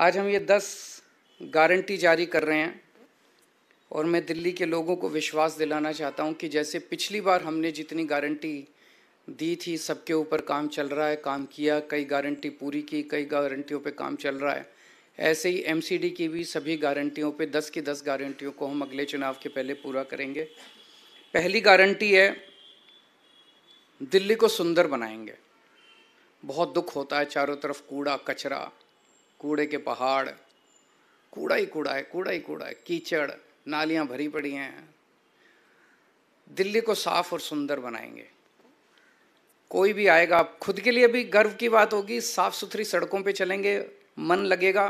आज हम ये दस गारंटी जारी कर रहे हैं और मैं दिल्ली के लोगों को विश्वास दिलाना चाहता हूँ कि जैसे पिछली बार हमने जितनी गारंटी दी थी सबके ऊपर काम चल रहा है काम किया कई गारंटी पूरी की कई गारंटियों पे काम चल रहा है ऐसे ही एमसीडी की भी सभी गारंटियों पे दस की दस गारंटियों को हम अगले चुनाव के पहले पूरा करेंगे पहली गारंटी है दिल्ली को सुंदर बनाएंगे बहुत दुख होता है चारों तरफ कूड़ा कचरा कूड़े के पहाड़ कूड़ा ही कूड़ा है कूड़ा ही कूड़ा है कीचड़ नालियाँ भरी पड़ी हैं दिल्ली को साफ और सुंदर बनाएंगे कोई भी आएगा आप खुद के लिए भी गर्व की बात होगी साफ सुथरी सड़कों पे चलेंगे मन लगेगा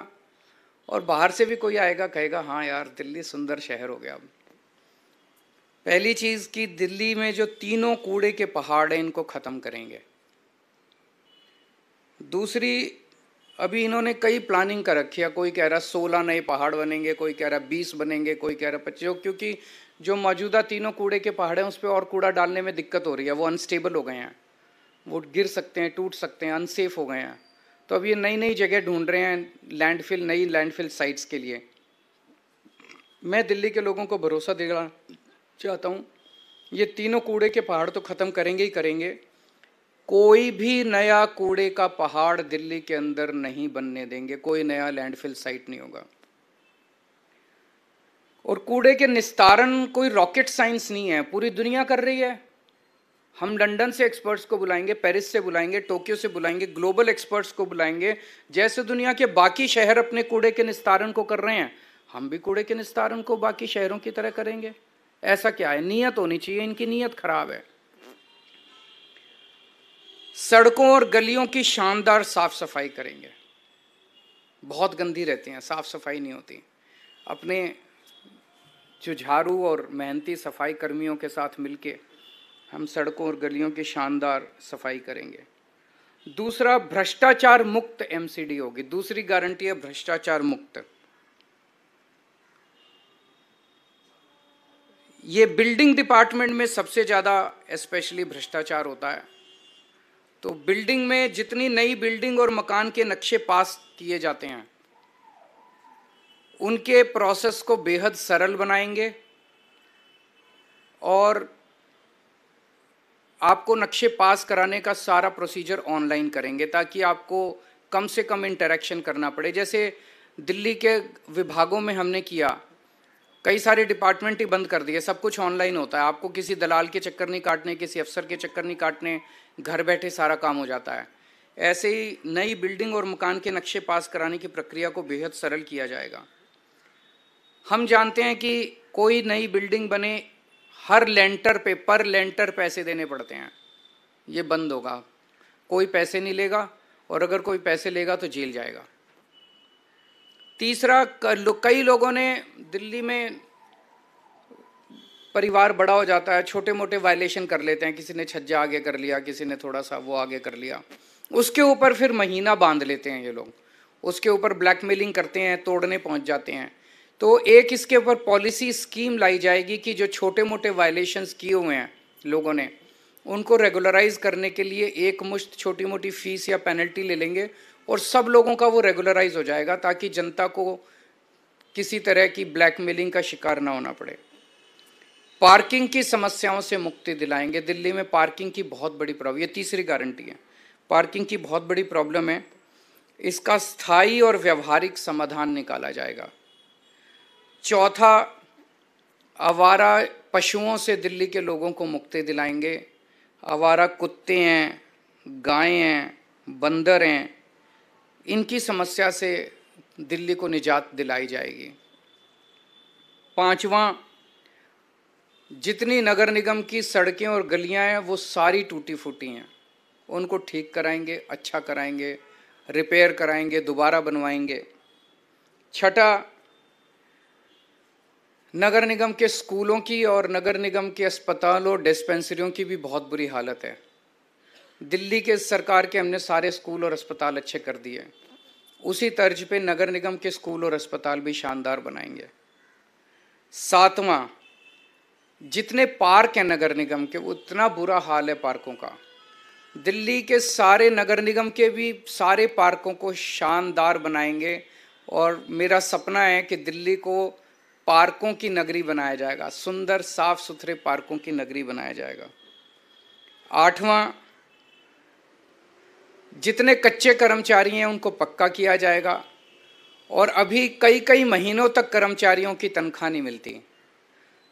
और बाहर से भी कोई आएगा कहेगा हाँ यार दिल्ली सुंदर शहर हो गया अब पहली चीज़ कि दिल्ली में जो तीनों कूड़े के पहाड़ हैं इनको ख़त्म करेंगे दूसरी अभी इन्होंने कई प्लानिंग कर रखी है कोई कह रहा सोलह नए पहाड़ बनेंगे कोई कह रहा बीस बनेंगे कोई कह रहा पच्चीस क्योंकि जो मौजूदा तीनों कूड़े के पहाड़ हैं उस पर और कूड़ा डालने में दिक्कत हो रही है वो अनस्टेबल हो गए हैं वो गिर सकते हैं टूट सकते हैं अनसेफ हो गए हैं तो अब ये नई नई जगह ढूंढ रहे हैं लैंडफिल नई लैंडफिल साइट्स के लिए मैं दिल्ली के लोगों को भरोसा देना चाहता हूँ ये तीनों कूड़े के पहाड़ तो ख़त्म करेंगे ही करेंगे कोई भी नया कूड़े का पहाड़ दिल्ली के अंदर नहीं बनने देंगे कोई नया लैंडफिल साइट नहीं होगा और कूड़े के निस्तारण कोई रॉकेट साइंस नहीं है पूरी दुनिया कर रही है हम लंदन से एक्सपर्ट्स को बुलाएंगे पेरिस से बुलाएंगे टोक्यो से बुलाएंगे ग्लोबल एक्सपर्ट्स को बुलाएंगे जैसे दुनिया के बाकी शहर अपने कूड़े के निस्तारण को कर रहे हैं हम भी कूड़े के निस्तारण को बाकी शहरों की तरह करेंगे ऐसा क्या है नीयत होनी चाहिए इनकी नीयत खराब है सड़कों और गलियों की शानदार साफ सफाई करेंगे बहुत गंदी रहती हैं साफ सफाई नहीं होती अपने जुझारू और मेहनती सफाई कर्मियों के साथ मिलके हम सड़कों और गलियों की शानदार सफाई करेंगे दूसरा भ्रष्टाचार मुक्त एमसीडी होगी दूसरी गारंटी है भ्रष्टाचार मुक्त ये बिल्डिंग डिपार्टमेंट में सबसे ज़्यादा स्पेशली भ्रष्टाचार होता है तो बिल्डिंग में जितनी नई बिल्डिंग और मकान के नक्शे पास किए जाते हैं उनके प्रोसेस को बेहद सरल बनाएंगे और आपको नक्शे पास कराने का सारा प्रोसीजर ऑनलाइन करेंगे ताकि आपको कम से कम इंटरेक्शन करना पड़े जैसे दिल्ली के विभागों में हमने किया कई सारे डिपार्टमेंट ही बंद कर दिए सब कुछ ऑनलाइन होता है आपको किसी दलाल के चक्कर नहीं काटने किसी अफसर के चक्कर नहीं काटने घर बैठे सारा काम हो जाता है ऐसे ही नई बिल्डिंग और मकान के नक्शे पास कराने की प्रक्रिया को बेहद सरल किया जाएगा हम जानते हैं कि कोई नई बिल्डिंग बने हर लेंटर पे पर लेंटर पैसे देने पड़ते हैं ये बंद होगा कोई पैसे नहीं लेगा और अगर कोई पैसे लेगा तो जेल जाएगा तीसरा कई लोगों ने दिल्ली में परिवार बड़ा हो जाता है छोटे मोटे वायलेशन कर लेते हैं किसी ने छज्जा आगे कर लिया किसी ने थोड़ा सा वो आगे कर लिया उसके ऊपर फिर महीना बांध लेते हैं ये लोग उसके ऊपर ब्लैकमेलिंग करते हैं तोड़ने पहुंच जाते हैं तो एक इसके ऊपर पॉलिसी स्कीम लाई जाएगी कि जो छोटे मोटे वायलेशंस किए हुए हैं लोगों ने उनको रेगुलराइज करने के लिए एक मुश्त छोटी मोटी फीस या पेनल्टी ले लेंगे और सब लोगों का वो रेगुलराइज हो जाएगा ताकि जनता को किसी तरह की ब्लैकमेलिंग का शिकार ना होना पड़े पार्किंग की समस्याओं से मुक्ति दिलाएंगे दिल्ली में पार्किंग की बहुत बड़ी प्रॉब्लम ये तीसरी गारंटी है पार्किंग की बहुत बड़ी प्रॉब्लम है इसका स्थायी और व्यवहारिक समाधान निकाला जाएगा चौथा आवारा पशुओं से दिल्ली के लोगों को मुक्ति दिलाएंगे आवारा कुत्ते हैं गायें हैं बंदर हैं इनकी समस्या से दिल्ली को निजात दिलाई जाएगी पांचवा जितनी नगर निगम की सड़कें और गलियां हैं वो सारी टूटी फूटी हैं उनको ठीक कराएंगे अच्छा कराएंगे रिपेयर कराएंगे दोबारा बनवाएंगे छठा नगर निगम के स्कूलों की और नगर निगम के अस्पतालों डिस्पेंसरियों की भी बहुत बुरी हालत है दिल्ली के सरकार के हमने सारे स्कूल और अस्पताल अच्छे कर दिए उसी तर्ज पे नगर निगम के स्कूल और अस्पताल भी शानदार बनाएंगे सातवां जितने पार्क हैं नगर निगम के उतना बुरा हाल है पार्कों का दिल्ली के सारे नगर निगम के भी सारे पार्कों को शानदार बनाएंगे और मेरा सपना है कि दिल्ली को पार्कों की नगरी बनाया जाएगा सुंदर साफ सुथरे पार्कों की नगरी बनाया जाएगा आठवां जितने कच्चे कर्मचारी हैं उनको पक्का किया जाएगा और अभी कई कई महीनों तक कर्मचारियों की तनख्वाह नहीं मिलती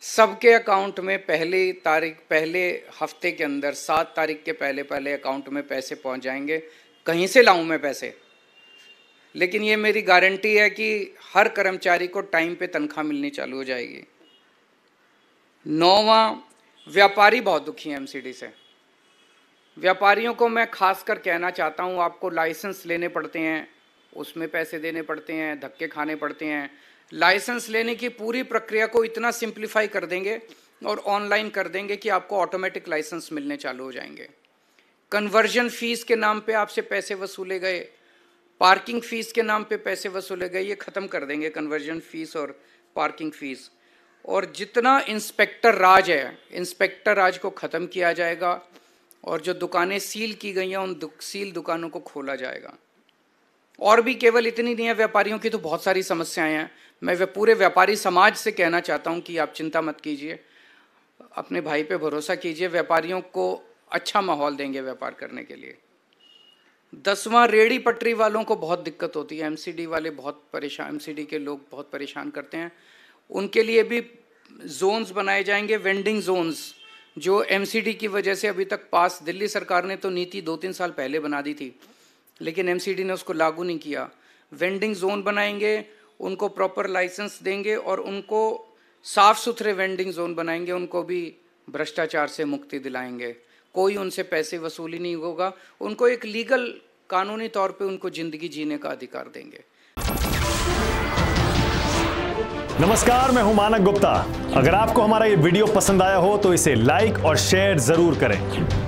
सबके अकाउंट में पहले तारीख पहले हफ्ते के अंदर सात तारीख के पहले पहले अकाउंट में पैसे पहुंच जाएंगे कहीं से लाऊं मैं पैसे लेकिन ये मेरी गारंटी है कि हर कर्मचारी को टाइम पे तनख्वाह मिलनी चालू हो जाएगी नौवा व्यापारी बहुत दुखी है एमसीडी से व्यापारियों को मैं खासकर कहना चाहता हूँ आपको लाइसेंस लेने पड़ते हैं उसमें पैसे देने पड़ते हैं धक्के खाने पड़ते हैं लाइसेंस लेने की पूरी प्रक्रिया को इतना सिंप्लीफाई कर देंगे और ऑनलाइन कर देंगे कि आपको ऑटोमेटिक लाइसेंस मिलने चालू हो जाएंगे कन्वर्जन फीस के नाम पे आपसे पैसे वसूले गए पार्किंग फीस के नाम पे पैसे वसूले गए ये ख़त्म कर देंगे कन्वर्जन फीस और पार्किंग फीस और जितना इंस्पेक्टर राज है इंस्पेक्टर राज को ख़त्म किया जाएगा और जो दुकानें सील की गई हैं उन सील दुकानों को खोला जाएगा और भी केवल इतनी नहीं है व्यापारियों की तो बहुत सारी समस्याएं हैं मैं वे पूरे व्यापारी समाज से कहना चाहता हूं कि आप चिंता मत कीजिए अपने भाई पे भरोसा कीजिए व्यापारियों को अच्छा माहौल देंगे व्यापार करने के लिए दसवां रेड़ी पटरी वालों को बहुत दिक्कत होती है एमसीडी वाले बहुत परेशान एमसीडी के लोग बहुत परेशान करते हैं उनके लिए भी जोन्स बनाए जाएंगे वेंडिंग जोन्स जो एमसीडी की वजह से अभी तक पास दिल्ली सरकार ने तो नीति दो तीन साल पहले बना दी थी लेकिन एम ने उसको लागू नहीं किया वेंडिंग जोन बनाएंगे उनको प्रॉपर लाइसेंस देंगे और उनको साफ सुथरे वेंडिंग जोन बनाएंगे उनको भी भ्रष्टाचार से मुक्ति दिलाएंगे कोई उनसे पैसे वसूली नहीं होगा उनको एक लीगल कानूनी तौर पे उनको जिंदगी जीने का अधिकार देंगे नमस्कार मैं हूं मानक गुप्ता अगर आपको हमारा ये वीडियो पसंद आया हो तो इसे लाइक और शेयर जरूर करें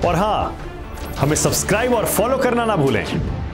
और हाँ हमें सब्सक्राइब और फॉलो करना ना भूलें